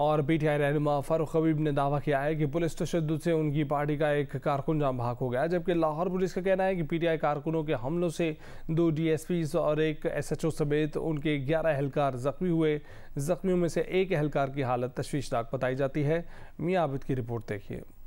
और P T I रहनुमा फारूक हबीब ने दावा किया है कि पुलिस तशद से उनकी पार्टी का एक कारकुन जहाँ भाग हो गया जबकि लाहौर पुलिस का कहना है कि पी टी आई कारकुनों के हमलों से दो डी एस पी और एक एस एच ओ समेत उनके ग्यारह एहलकार जख्मी हुए जख्मियों में से एक एहलकार की हालत तशवीशनाक बताई जाती है मियाँ आबिद की रिपोर्ट देखिए